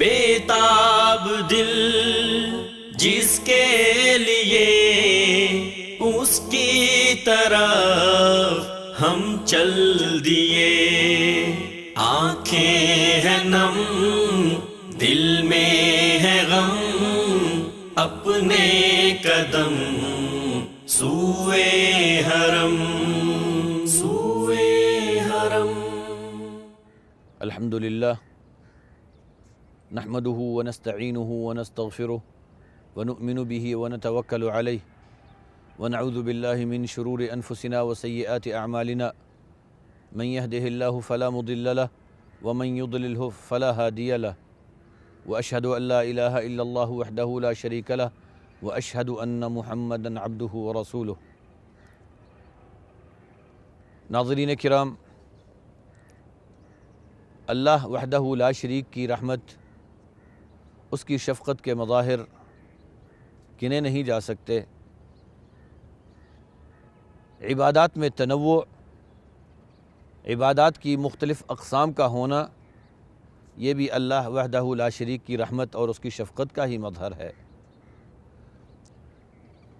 बेताब दिल जिसके लिए उसकी तरफ हम चल दिए आंखें हैं नम दिल में है गम अपने कदम सुए हरम सुए हरम अल्हम्दुलिल्लाह نحمده ونستعينه ونستغفره ونؤمن به ونتوكل عليه ونعوذ بالله من شرور أنفسنا وسيئات أعمالنا من يهده الله فلا مضل له ومن يضلله فلا هادي له وأشهد أن لا إله إلا الله وحده لا شريك له وأشهد أن محمدا عبده ورسوله ناظرين كرام الله وحده لا شريك كي رحمت उसकी शफ़क़त के मज़ाहिर गिने नहीं जा सकते इबादत में तनवो इबादत की मुख्तलिफ़ अकसाम का होना ये भी अल्लाह वहदा शरीक की रहमत और उसकी शफ़क़त का ही मजहर है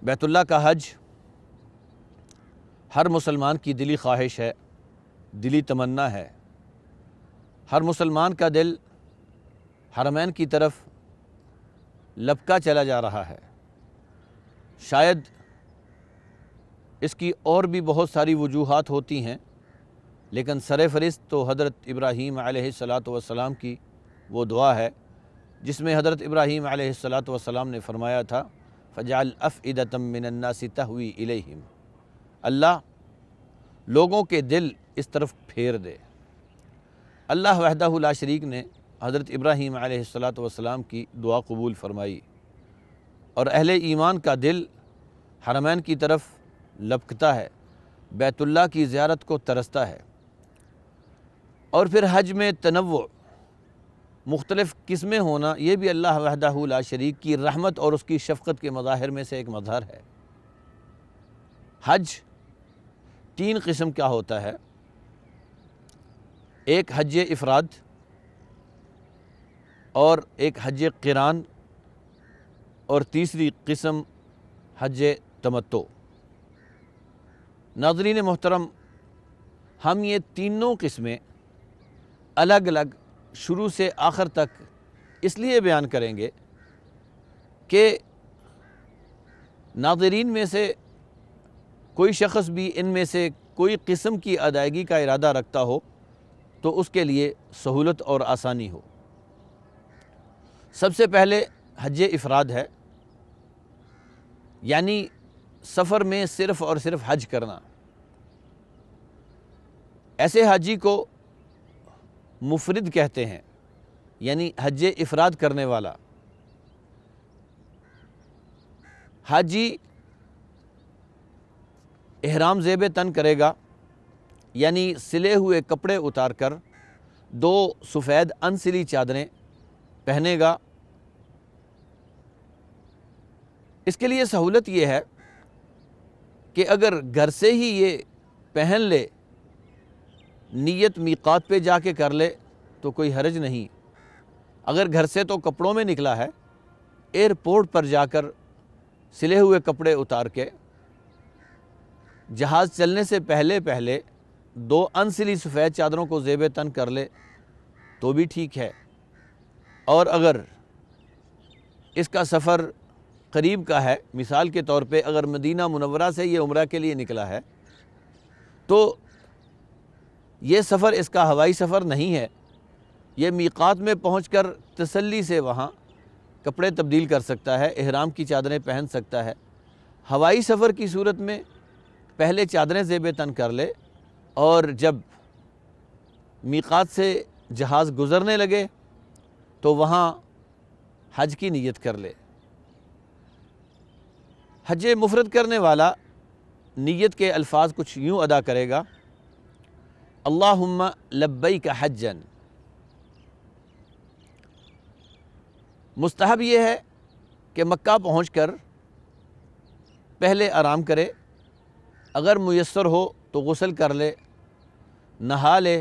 बैतुल्ला का हज हर मुसलमान की दिली ख्वाहिश है दिली तमन्ना है हर मुसलमान का दिल हरमैन की तरफ लपका चला जा रहा है शायद इसकी और भी बहुत सारी वजूहत होती हैं लेकिन सरफरिस्त तो हज़रत इब्राहीम सलाम की वो दुआ है जिसमें हज़रत इब्राहीम सलाम ने फ़रमाया था फ़जाल अफ़िदतमन्नासी तहवी इलेहिम अल्लाह लोगों के दिल इस तरफ फेर दे अल्लाह वहदा शरीक ने हज़रत इब्राहीम आसलाम की दुआ कबूल फरमाई और अहल ईमान का दिल हरमैन की तरफ लपकता है बैतुल्ला की ज़्यारत को तरसता है और फिर हज में तनव मुख्तलिफ़ किस्में होना ये भी अल्लाह वहदा शरीक की रहमत और उसकी शफ़क़त के मज़ाहिर में से एक मज़हर है हज तीन किस्म का होता है एक हज इफ़राद और एक हज किरान और तीसरी किस्म हज तमत्तो नाजरीन मोहतरम हम ये तीनों किस्में अलग अलग शुरू से आखिर तक इसलिए बयान करेंगे कि नाजरीन में से कोई शख्स भी इनमें से कोई किस्म की अदायगी का इरादा रखता हो तो उसके लिए सहूलत और आसानी हो सबसे पहले हज इफ़राद है यानी सफ़र में सिर्फ़ और सिर्फ हज करना ऐसे हाजी को मुफरद कहते हैं यानी हज इफ़राद करने वाला हाजी एहराम जेब तन करेगा यानी सिले हुए कपड़े उतार कर दो सफ़ेद अनसिली चादरें पहनेगा इसके लिए सहूलत ये है कि अगर घर से ही ये पहन ले नीयत मीकात पे जाके कर ले तो कोई हर्ज नहीं अगर घर से तो कपड़ों में निकला है एयरपोर्ट पर जाकर सिले हुए कपड़े उतार के जहाज़ चलने से पहले पहले दो अनसिली सफ़ेद चादरों को जेब तन कर ले तो भी ठीक है और अगर इसका सफ़र करीब का है मिसाल के तौर पे अगर मदीना मुनवरा से ये उम्र के लिए निकला है तो ये सफ़र इसका हवाई सफ़र नहीं है ये मीकात में पहुँच कर तसली से वहाँ कपड़े तब्दील कर सकता है अहराम की चादरें पहन सकता है हवाई सफ़र की सूरत में पहले चादरें जेब तन कर ले और जब मीकात से जहाज़ गुज़रने लगे तो वहाँ हज की नीयत कर ले हज मुफरत करने वाला नीयत के अल्फाज कुछ यूँ अदा करेगा अल्लाहुम्मा लब्बई का हजन मुस्तहब यह है कि मक्का पहुँच कर पहले आराम करे अगर मैसर हो तो गसल कर ले नहा ले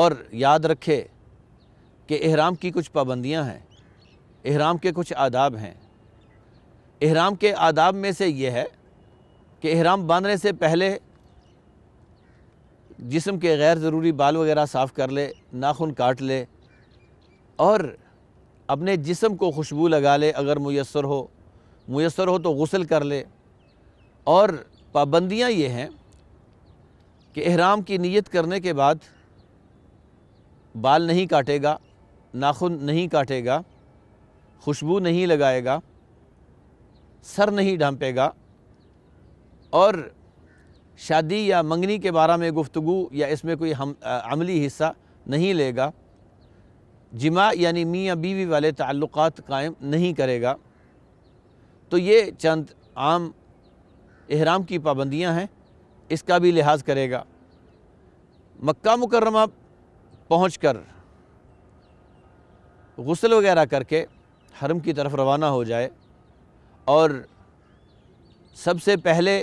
और याद रखे कि अहराम की कुछ पाबंदियाँ हैं अहराम के कुछ आदाब हैं अहराम के आदाब में से यह है कि अहराम बांधने से पहले जिसम के गैर ज़रूरी बाल वगैरह साफ़ कर ले नाखून काट ले और अपने जिसम को खुशबू लगा ले अगर मैसर हो मैसर हो तो गसल कर ले और पाबंदियाँ ये हैं कि अहराम की नीयत करने के बाद बाल नहीं काटेगा नाखुन नहीं काटेगा खुशबू नहीं लगाएगा सर नहीं ढांपेगा और शादी या मंगनी के बारे में गुफ्तु या इसमें कोई हम अमली हिस्सा नहीं लेगा जिमा यानी मियाँ बीवी वाले ताल्लुक़ कायम नहीं करेगा तो ये चंद आम अहराम की पाबंदियाँ हैं इसका भी लिहाज करेगा मक्का मुकरमा पहुँच कर गसल वगैरह करके हरम की तरफ रवाना हो जाए और सबसे पहले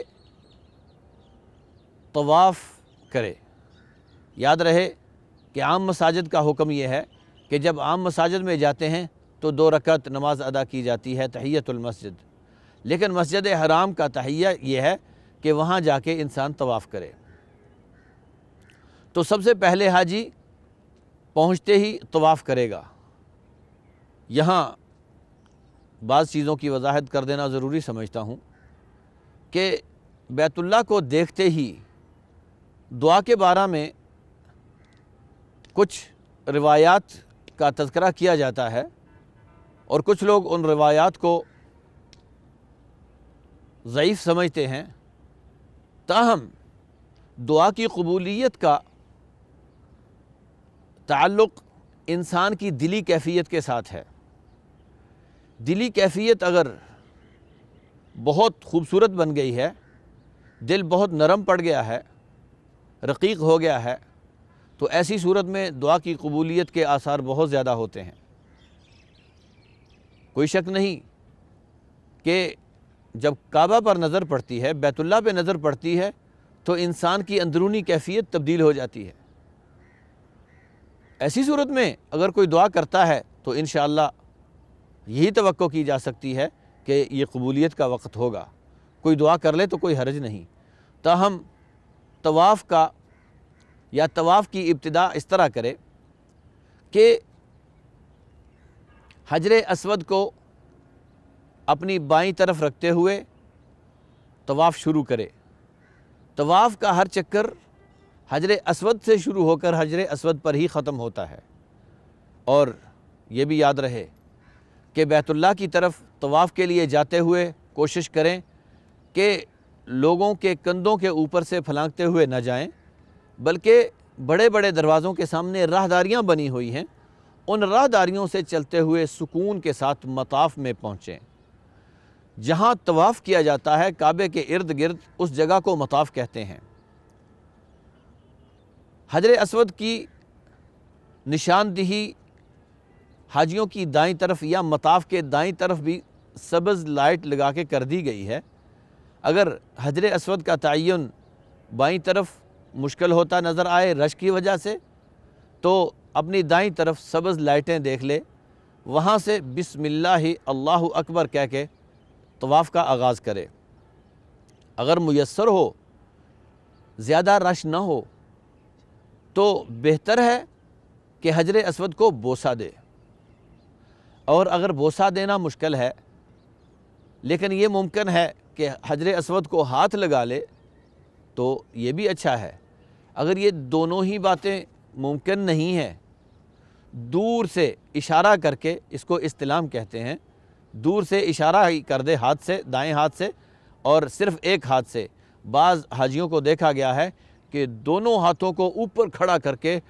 तवाफ़ करे याद रहे कि आम मसाजिद का हुक्म यह है कि जब आम मसाजिद में जाते हैं तो दो रकत नमाज अदा की जाती है तहियतमस्जिद लेकिन मस्जिद हराम का तहिया यह है कि वहाँ जाके इंसान तवाफ़ करे तो सबसे पहले हाजी पहुँचते ही तवाफ़ करेगा यहाँ बाज़ चीज़ों की वजाहत कर देना ज़रूरी समझता हूँ कि बैतुल्ला को देखते ही दुआ के बारे में कुछ रिवायात का तस्करा किया जाता है और कुछ लोग उन रिवायात को ज़यीफ़ समझते हैं ताहम दुआ की कबूलीत का ताल्लुक़ इंसान की दिली कैफियत के साथ है दिली कैफियत अगर बहुत खूबसूरत बन गई है दिल बहुत नरम पड़ गया है रकीक हो गया है तो ऐसी सूरत में दुआ की कबूलियत के आसार बहुत ज़्यादा होते हैं कोई शक नहीं कि जब काबा पर नज़र पड़ती है बैतुल्ला पे नज़र पड़ती है तो इंसान की अंदरूनी कैफियत तब्दील हो जाती है ऐसी सूरत में अगर कोई दुआ करता है तो इन यही तो की जा सकती है कि ये कबूलीत का वक्त होगा कोई दुआ कर ले तो कोई हरज नहीं ताहम तवाफ़ का या तवाफ़ की इब्तदा इस तरह करे कि हजर असवद को अपनी बाई तरफ रखते हुए तवाफ़ शुरू करे तवाफ़ का हर चक्कर हजर असवद से शुरू होकर हजर असवद पर ही ख़त्म होता है और ये भी याद रहे कि बैतुल्ला की तरफ तवाफ़ के लिए जाते हुए कोशिश करें कि लोगों के कंधों के ऊपर से फलांगते हुए न जाएं बल्कि बड़े बड़े दरवाज़ों के सामने राहदारियाँ बनी हुई हैं उन राहदारियों से चलते हुए सुकून के साथ मताफ़ में पहुँचें जहाँ तवाफ़ किया जाता है काबे के इर्द गिर्द उस जगह को मताफ़ कहते हैं हजर असवद की निशानदही हाजियों की दाई तरफ या मताफ के दाई तरफ भी सब्ज़ लाइट लगा के कर दी गई है अगर हजर असवद का तयन बाई तरफ मुश्किल होता नज़र आए रश की वजह से तो अपनी दाई तरफ सब्ज़ लाइटें देख ले वहाँ से बिसमिल्ला ही अल्लाह अकबर कह के तवाफ़ का आगाज़ करे अगर मैसर हो ज़्यादा रश ना हो तो बेहतर है कि हजर असवद को बोसा दे और अगर बोसा देना मुश्किल है लेकिन ये मुमकिन है कि हजर असवद को हाथ लगा ले तो ये भी अच्छा है अगर ये दोनों ही बातें मुमकिन नहीं हैं दूर से इशारा करके इसको इस्तलाम कहते हैं दूर से इशारा ही कर दे हाथ से दाएं हाथ से और सिर्फ एक हाथ से बाज़ हाजियों को देखा गया है कि दोनों हाथों को ऊपर खड़ा करके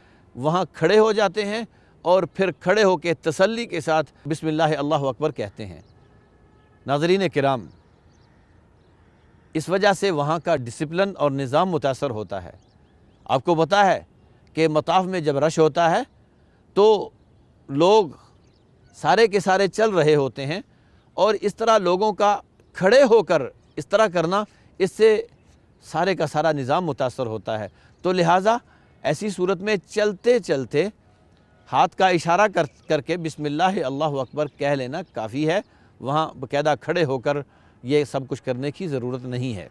वहाँ खड़े हो जाते हैं और फिर खड़े होकर तसल्ली के साथ बिसमिल्लाह अल्लाह अकबर कहते हैं नाजरीन कराम इस वजह से वहाँ का डिसिप्लिन और निज़ाम मुतासर होता है आपको पता है कि मताफ में जब रश होता है तो लोग सारे के सारे चल रहे होते हैं और इस तरह लोगों का खड़े होकर इस तरह करना इससे सारे का सारा निज़ाम मुतासर होता है तो लिहाजा ऐसी सूरत में चलते चलते हाथ का इशारा कर करके बिसमिल्लाह अल्लाह अकबर कह लेना काफ़ी है वहाँ बकायदा खड़े होकर ये सब कुछ करने की ज़रूरत नहीं है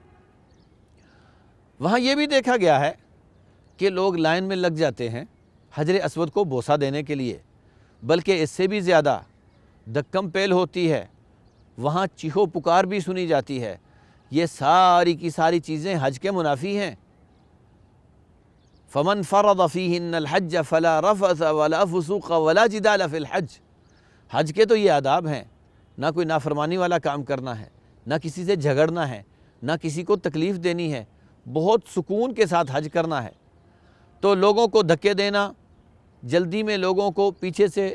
वहाँ ये भी देखा गया है कि लोग लाइन में लग जाते हैं हजर असवद को बोसा देने के लिए बल्कि इससे भी ज़्यादा धक्कम पेल होती है वहाँ चीहो पुकार भी सुनी जाती है ये सारी की सारी चीज़ें हज के मुनाफी हैं फ़मन फ़रद फ़ीहन हज फ़ला रफ़स वला फ़सूक़ वला जिदाल फ़िलहज हज के तो ये आदाब हैं ना कोई नाफरमानी वाला काम करना है ना किसी से झगड़ना है ना किसी को तकलीफ़ देनी है बहुत सुकून के साथ हज करना है तो लोगों को धक्के देना जल्दी में लोगों को पीछे से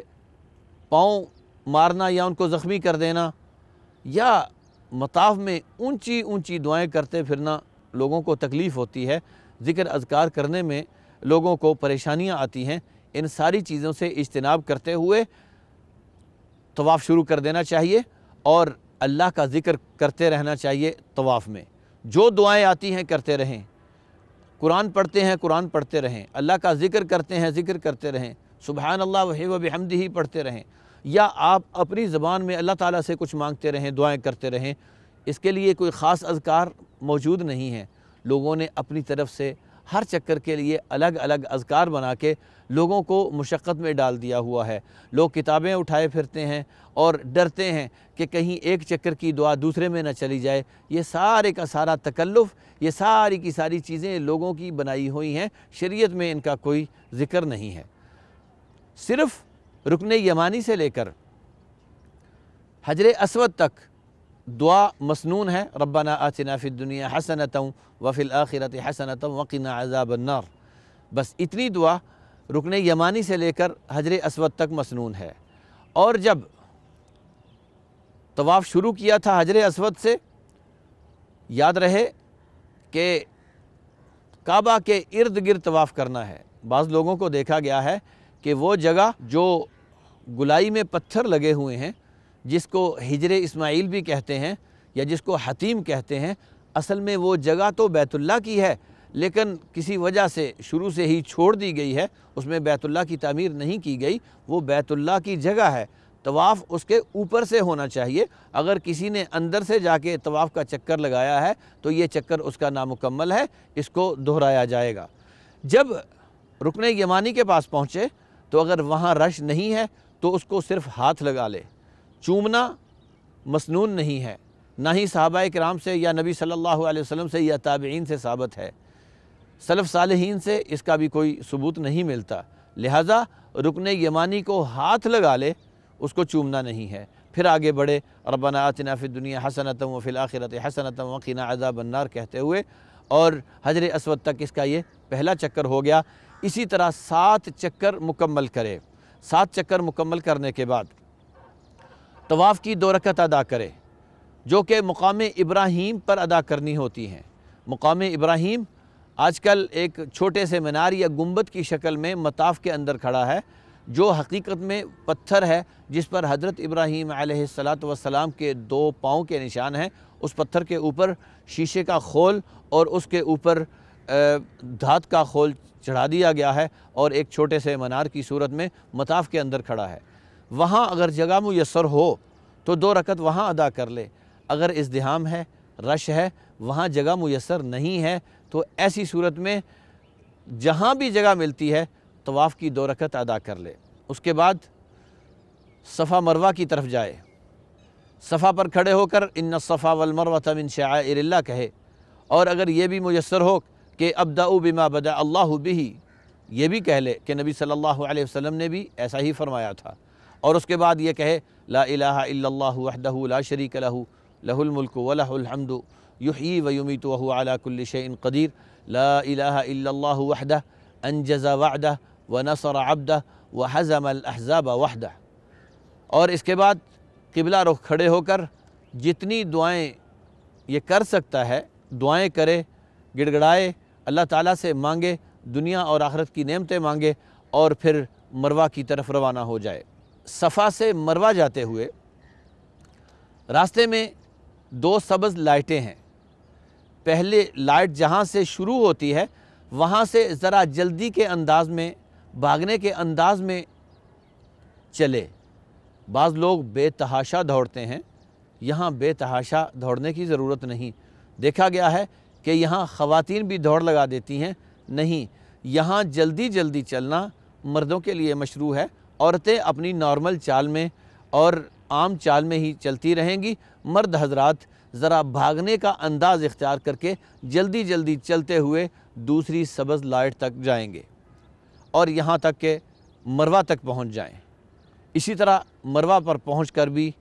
पाँव मारना या उनको ज़ख्मी कर देना या मताफ में ऊंची ऊंची दुआएं करते फिरना लोगों को तकलीफ़ होती है ज़िक्र अजकार करने में लोगों को परेशानियाँ आती हैं इन सारी चीज़ों से इजतनाब करते हुए तवाफ़ शुरू कर देना चाहिए और अल्लाह का ज़िक्र करते रहना चाहिए तवाफ़ में जो दुआएँ आती हैं करते रहें कुरान पढ़ते हैं कुरान पढ़ते रहें अल्लाह का ज़िक्र करते हैं ज़िक्र करते रहें सुबहान अल्लाह वही वबहमदी ही पढ़ते रहें या आप अपनी ज़बान में अल्लाह ताला से कुछ मांगते रहें दुआएं करते रहें इसके लिए कोई ख़ास अजकार मौजूद नहीं है लोगों ने अपनी तरफ से हर चक्कर के लिए अलग अलग अजकार बना के लोगों को मशक्क़त में डाल दिया हुआ है लोग किताबें उठाए फिरते हैं और डरते हैं कि कहीं एक चक्कर की दुआ दूसरे में न चली जाए ये सारे का सारा तकल्लुफ़ ये सारी की सारी चीज़ें लोगों की बनाई हुई हैं शरीयत में इनका कोई ज़िक्र नहीं है सिर्फ़ रुकन यमानी से लेकर हजर असवद तक दुआ मसनून है रब्बाना आतना फ़िद दुनिया हसनत वफ़िल आखिरत हसनत वकीना अजाबन्नार बस इतनी दुआ रुकन यमानी से लेकर हजर असवद तक मसनून है और जब तवाफ़ शुरू किया था हजर असवद से याद रहे कि काबा के इर्द गिर्द तवाफ़ करना है बाज़ लोगों को देखा गया है कि वो जगह जो गुलाई में पत्थर लगे हुए हैं जिसको हिजर इस्माइल भी कहते हैं या जिसको हतीम कहते हैं असल में वो जगह तो बैतुल्ला की है लेकिन किसी वजह से शुरू से ही छोड़ दी गई है उसमें बैतुल्ला की तमीर नहीं की गई वो बैतुल्ला की जगह है तवाफ़ उसके ऊपर से होना चाहिए अगर किसी ने अंदर से जाके तवाफ़ का चक्कर लगाया है तो ये चक्कर उसका नामुकम्मल है इसको दोहराया जाएगा जब रुकन यमानी के पास पहुँचे तो अगर वहाँ रश नहीं है तो उसको सिर्फ हाथ लगा ले चूमना मसनून नहीं है ना ही साहबा कराम से या नबी सल्लल्लाहु अलैहि वसल्लम से या ताबीन से साबित है सलफ़ सालहीन से इसका भी कोई सबूत नहीं मिलता लिहाजा रुकन यमानी को हाथ लगा ले उसको चूमना नहीं है फिर आगे बढ़े रबना आतना फिर दुनिया हसनतम व फिल आखिरत हसनतम वकीना अदा बन्नार कहते हुए और हजर असवद तक इसका ये पहला चक्कर हो गया इसी तरह सात चक्कर मुकम्मल करे सात चक्कर मुकम्मल करने के बाद तवाफ़ की दो रकत अदा करे जो कि मुकाम इब्राहिम पर अदा करनी होती हैं मुकाम इब्राहिम आजकल एक छोटे से मीनार या गुम्बद की शक्ल में मताफ़ के अंदर खड़ा है जो हकीकत में पत्थर है जिस पर हज़रत इब्राहीम सलाम के दो पाँव के निशान हैं उस पत्थर के ऊपर शीशे का खोल और उसके ऊपर धात का खोल चढ़ा दिया गया है और एक छोटे से मनार की सूरत में मताफ़ के अंदर खड़ा है वहाँ अगर जगह मैसर हो तो दो रकत वहाँ अदा कर ले अगर इजदहाम है रश है वहाँ जगह मैसर नहीं है तो ऐसी सूरत में जहाँ भी जगह मिलती है तवाफ़ की दो रकत अदा कर ले उसके बाद सफ़ा मरवा की तरफ जाए सफ़ा पर खड़े होकर इन सफ़ा वलमरवा तमिन शाह कहे और अगर ये भी मैसर हो कि अबदाऊ बिमा बदा अल्लाह बिही ये भी कह ले कि नबी सल्लल्लाहु अलैहि वसल्लम ने भी ऐसा ही फरमाया था और उसके बाद ये कहे ला इलाहदहू ला शरीक लहू लहुलमल्क वलहमद युही वयुमित तो अलाकुल्ल शन कदीर ला इलाहद अनजज़ा वादा व नसर अब्दा व अहजाब वाहद और इसके बाद किबला रुख खड़े होकर जितनी दुआएँ ये कर सकता है दुआएँ करे गिड़गड़ाए अल्लाह ताला से मांगे दुनिया और आखरत की नेमतें मांगे और फिर मरवा की तरफ रवाना हो जाए सफ़ा से मरवा जाते हुए रास्ते में दो सब्ज़ लाइटें हैं पहले लाइट जहाँ से शुरू होती है वहाँ से ज़रा जल्दी के अंदाज में भागने के अंदाज में चले बाज़ लोग बेतहाशा दौड़ते हैं यहाँ बेतहाशा दौड़ने की ज़रूरत नहीं देखा गया है कि यहाँ ख़वातीन भी दौड़ लगा देती हैं नहीं यहाँ जल्दी जल्दी चलना मर्दों के लिए मशरू है औरतें अपनी नॉर्मल चाल में और आम चाल में ही चलती रहेंगी मर्द हजरात ज़रा भागने का अंदाज़ इख्तियार करके जल्दी जल्दी चलते हुए दूसरी सब्ज़ लाइट तक जाएंगे और यहाँ तक के मरवा तक पहुँच जाएँ इसी तरह मरवा पर पहुँच कर भी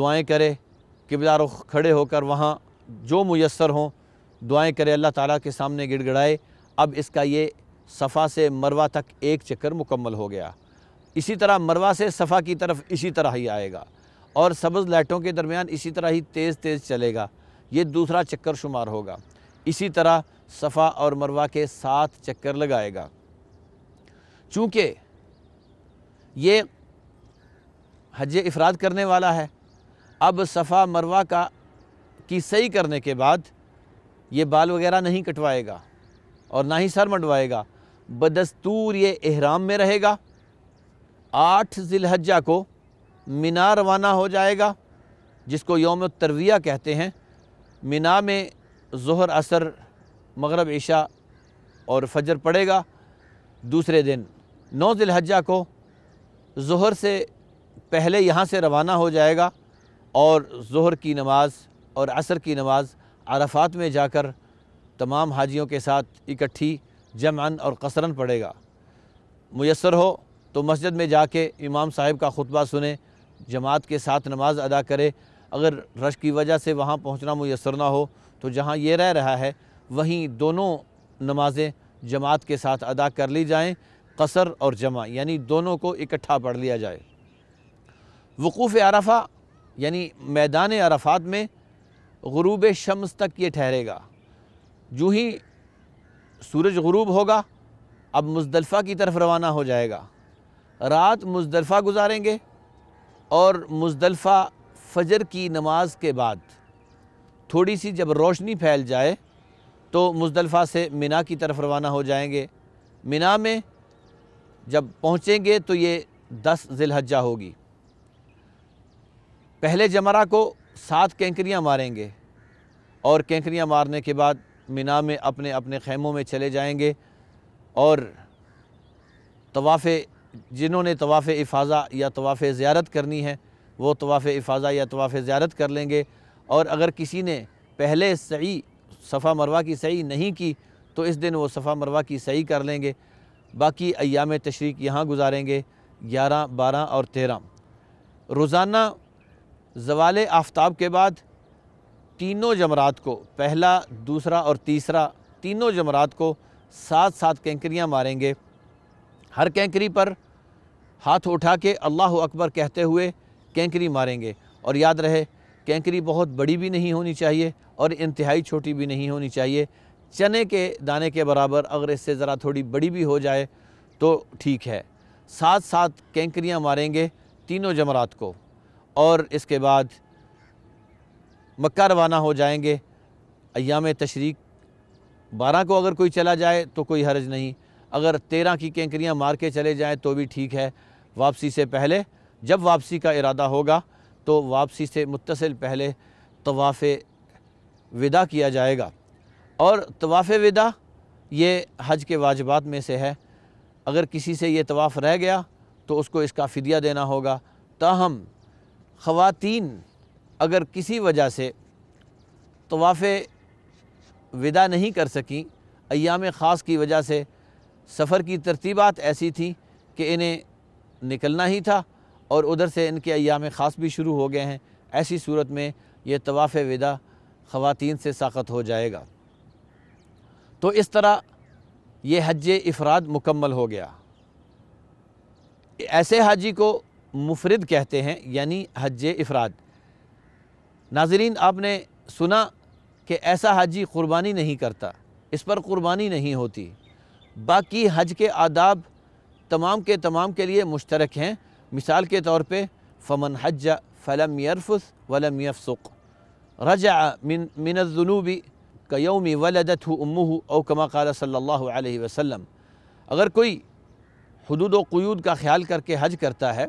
दुआएँ करें किबला रुख खड़े होकर वहाँ जो मैसर हों दुआएँ करें अल्लाह ताला के सामने गिड़गड़ाए अब इसका ये सफ़ा से मरवा तक एक चक्कर मुकम्मल हो गया इसी तरह मरवा से सफ़ा की तरफ इसी तरह ही आएगा और सब्ज़ लाइटों के दरमियान इसी तरह ही तेज़ तेज़ चलेगा ये दूसरा चक्कर शुमार होगा इसी तरह सफ़ा और मरवा के साथ चक्कर लगाएगा चूँकि ये हज अफराद करने वाला है अब सफ़ा मरवा का की सही करने के बाद ये बाल वगैरह नहीं कटवाएगा और ना ही सर मंडवाएगा बदस्तूर ये एहराम में रहेगा आठ ज़िलहजा को मिना रवाना हो जाएगा जिसको योम तरविया कहते हैं मिना में जहर असर मगरब ईशा और फजर पड़ेगा दूसरे दिन नौ ज़िलहजा को जहर से पहले यहाँ से रवाना हो जाएगा और जहर की नमाज़ और असर की नमाज़ अरफात में जाकर तमाम हाजियों के साथ इकट्ठी जमान और कसरन पड़ेगा मैसर हो तो मस्जिद में जाके इमाम साहब का खुतबा सुने जमात के साथ नमाज अदा करे अगर रश की वजह से वहाँ पहुँचना मैसर ना हो तो जहाँ ये रह रहा है वहीं दोनों नमाजें जमात के साथ अदा कर ली जाएँ कसर और जमा यानी दोनों को इकट्ठा पढ़ लिया जाए वकूफ़ अरफा यानी मैदान अरफात में गरूब शम्स तक ये ठहरेगा जो ही सूरज गरूब होगा अब मुजदलफ़ा की तरफ रवाना हो जाएगा रात मुजदलफ़ा गुजारेंगे और मुजदलफ़ा फजर की नमाज के बाद थोड़ी सी जब रोशनी फैल जाए तो मुजदलफ़ा से मिना की तरफ रवाना हो जाएंगे मिना में जब पहुँचेंगे तो ये दस जिलहजा होगी पहले जमरा को सात कैंकरियाँ मारेंगे और कैंकरियाँ मारने के बाद मिना में अपने अपने खेमों में चले जाएंगे और तवाफ़ जिन्होंने तवाफ़ इफ़ाज़ा या तवाफ़ ज़्यारत करनी है वो तवाफ़ इफ़ाज़ा या तवाफ़ ज़्यारत कर लेंगे और अगर किसी ने पहले सही सफ़ा मरवा की सही नहीं की तो इस दिन वो सफ़ा मरवा की सही कर लेंगे बाकी अयाम तशरीक यहाँ गुजारेंगे ग्यारह बारह और तेरह रोज़ाना जवाल आफ्ताब के बाद तीनों जमरात को पहला दूसरा और तीसरा तीनों जमरात को साथ साथ कैंकरियाँ मारेंगे हर कैंकरी पर हाथ उठा के अल्लाह अकबर कहते हुए कैंकरी मारेंगे और याद रहे कैंकरी बहुत बड़ी भी नहीं होनी चाहिए और इंतहाई छोटी भी नहीं होनी चाहिए चने के दाने के बराबर अगर इससे ज़रा थोड़ी बड़ी भी हो जाए तो ठीक है साथ साथ कैंकरियाँ मारेंगे तीनों जमरात को और इसके बाद मक्का रवाना हो जाएंगे अयाम तशरीक बारह को अगर कोई चला जाए तो कोई हर्ज नहीं अगर तेरह की कैंकरियाँ मार के चले जाएँ तो भी ठीक है वापसी से पहले जब वापसी का इरादा होगा तो वापसी से मुतसिल पहले तवाफ़ विदा किया जाएगा और तवाफ़ विदा ये हज के वाजबात में से है अगर किसी से ये तवाफ़ रह गया तो उसको इसका फदिया देना होगा ताहम ख़वातीन अगर किसी वजह से तवाफ़ विदा नहीं कर सकें अयाम ख़ास की वजह से सफ़र की तरतीबात ऐसी थी कि इन्हें निकलना ही था और उधर से इनके अयाम ख़ास भी शुरू हो गए हैं ऐसी सूरत में ये तवाफ़ विदा ख़वातीन से साखत हो जाएगा तो इस तरह ये हज अफराद मुकम्मल हो गया ऐसे हाजी को मुफरद कहते हैं यानी हज अफराद नाजरीन आपने सुना कि ऐसा हाजी क़ुरबानी नहीं करता इस पर क़ुरबानी नहीं होती बाकी हज के आदाब तमाम के तमाम के लिए मुश्तरक हैं मिसाल के तौर पर फ़मन हज फ़लम यरफुस वलम यफसुक रजा मिन मिनजुनूबी कयोमी वलदत उम्मू ओ कमा कल सल्ला वसम अगर कोई हदूद क़यूद का ख्याल करके हज करता है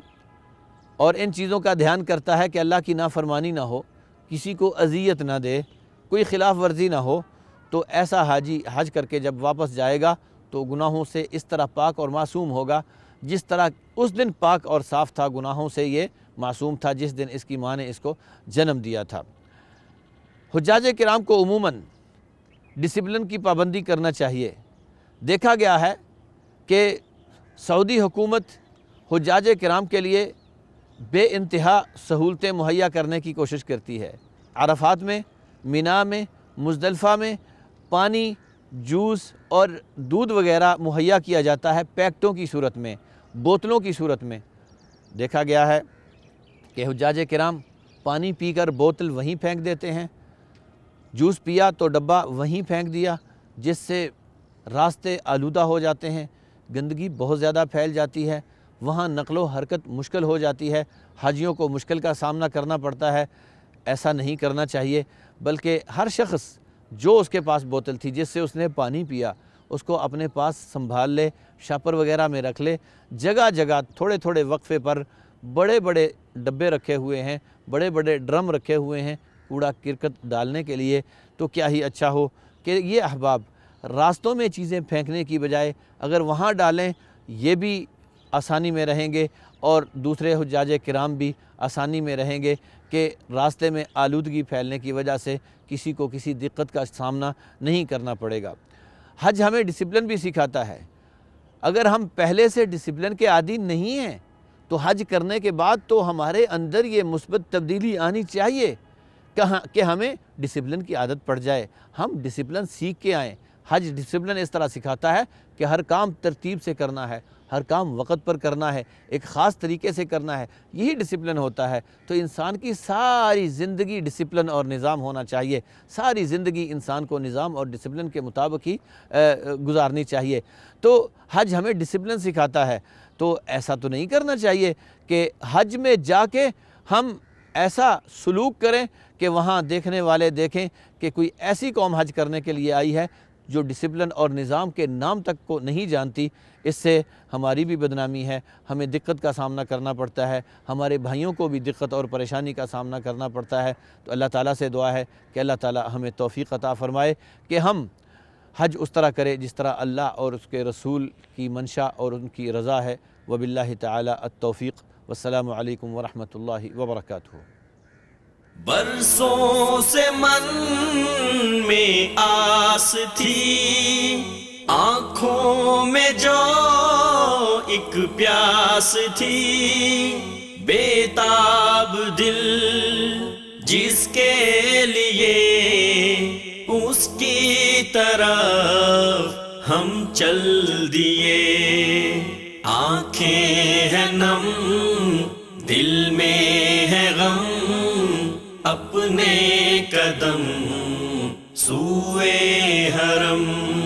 और इन चीज़ों का ध्यान करता है कि अल्लाह की नाफरमानी ना हो किसी को अजियत ना दे कोई ख़िलाफ़ वर्जी ना हो तो ऐसा हाजी हज करके जब वापस जाएगा तो गुनाहों से इस तरह पाक और मासूम होगा जिस तरह उस दिन पाक और साफ़ था गुनाहों से ये मासूम था जिस दिन इसकी माँ ने इसको जन्म दिया था हजाज कराम को उमूमन डिसिप्लिन की पाबंदी करना चाहिए देखा गया है कि सऊदी हुकूमत हजाज कराम के लिए बे इंतहा सहूलतें मुहैया करने की कोशिश करती है अरफात में मीना में मुजलफ़ा में पानी जूस और दूध वगैरह मुहैया किया जाता है पैकेटों की सूरत में बोतलों की सूरत में देखा गया है कि हजाज कराम पानी पीकर बोतल वहीं फेंक देते हैं जूस पिया तो डब्बा वहीं फेंक दिया जिससे रास्ते आलूदा हो जाते हैं गंदगी बहुत ज़्यादा फैल जाती है वहाँ नकलो हरकत मुश्किल हो जाती है हाजियों को मुश्किल का सामना करना पड़ता है ऐसा नहीं करना चाहिए बल्कि हर शख्स जो उसके पास बोतल थी जिससे उसने पानी पिया उसको अपने पास संभाल ले शापर वगैरह में रख ले जगह जगह थोड़े थोड़े वक्फे पर बड़े बड़े डब्बे रखे हुए हैं बड़े बड़े ड्रम रखे हुए हैं कूड़ा किरकत डालने के लिए तो क्या ही अच्छा हो कि ये अहबाब रास्तों में चीज़ें फेंकने की बजाय अगर वहाँ डालें ये भी आसानी में रहेंगे और दूसरे हजाज कराम भी आसानी में रहेंगे कि रास्ते में आलूदगी फैलने की वजह से किसी को किसी दिक्कत का सामना नहीं करना पड़ेगा हज हमें डिसिप्लिन भी सिखाता है अगर हम पहले से डिसिप्लिन के आदि नहीं हैं तो हज करने के बाद तो हमारे अंदर ये मुस्बत तब्दीली आनी चाहिए कहाँ कि हमें डिसिप्लिन की आदत पड़ जाए हम डिसिप्लिन सीख के आएँ हज डिसिप्लिन इस तरह सिखाता है कि हर काम तरतीब से करना है हर काम वक़्त पर करना है एक ख़ास तरीके से करना है यही डिसिप्लिन होता है तो इंसान की सारी ज़िंदगी डिसिप्लिन और निज़ाम होना चाहिए सारी ज़िंदगी इंसान को निज़ाम और डिसिप्लिन के मुताबिक ही गुजारनी चाहिए तो हज हमें डिसिप्लिन सिखाता है तो ऐसा तो नहीं करना चाहिए कि हज में जाके हम ऐसा सलूक करें कि वहाँ देखने वाले देखें कि कोई ऐसी कौम हज करने के लिए आई है जो डिसिप्लिन और निज़ाम के नाम तक को नहीं जानती इससे हमारी भी बदनामी है हमें दिक्कत का सामना करना पड़ता है हमारे भाइयों को भी दिक्कत और परेशानी का सामना करना पड़ता है तो अल्लाह ताला से दुआ है कि अल्लाह ताला हमें तोफ़ी अता फ़रमाए कि हम हज उस तरह करें जिस तरह अल्लाह और उसके रसूल की मंशा और उनकी रज़ा है वबिल्ला तौफ़ी वालकम वरहमल वबरक बरसों से मन में आस थी आंखों में जो एक प्यास थी बेताब दिल जिसके लिए उसकी तरफ हम चल दिए आंखें हैं नम दिल में है गम अपने कदम सुए हरम